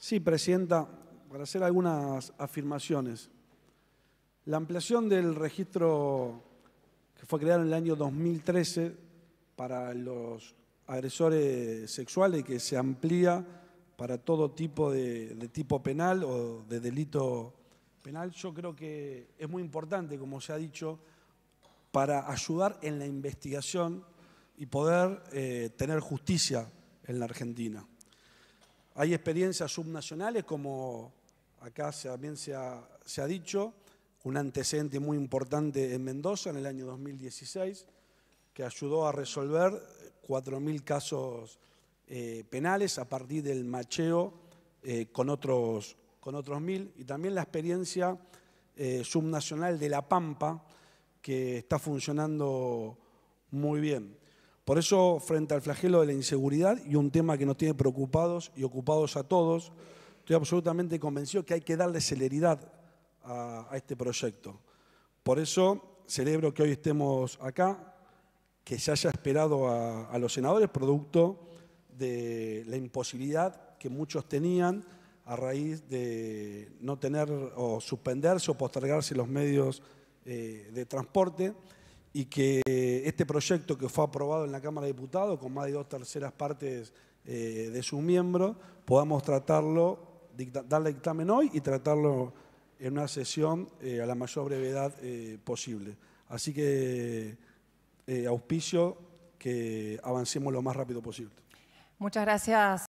Sí, Presidenta, para hacer algunas afirmaciones. La ampliación del registro que fue creado en el año 2013 para los agresores sexuales que se amplía para todo tipo de, tipo penal o de delito penal, yo creo que es muy importante, como se ha dicho, para ayudar en la investigación y poder eh, tener justicia en la Argentina. Hay experiencias subnacionales, como acá también se ha, dicho, un antecedente muy importante en Mendoza en el año 2016, que ayudó a resolver 4.000 casos eh, penales a partir del macheo eh, con, otros, con otros mil. Y también la experiencia eh, subnacional de La Pampa, que está funcionando muy bien. Por eso, frente al flagelo de la inseguridad y un tema que nos tiene preocupados y ocupados a todos, estoy absolutamente convencido que hay que darle celeridad a, este proyecto. Por eso celebro que hoy estemos acá, que se haya esperado a, los senadores, producto de la imposibilidad que muchos tenían a raíz de no tener o suspenderse o postergarse los medios eh, de transporte y que este proyecto que fue aprobado en la Cámara de Diputados con más de dos terceras partes eh, de sus miembros, podamos tratarlo, darle dictamen hoy y tratarlo en una sesión eh, a la mayor brevedad eh, posible. Así que auspicio que avancemos lo más rápido posible. Muchas gracias.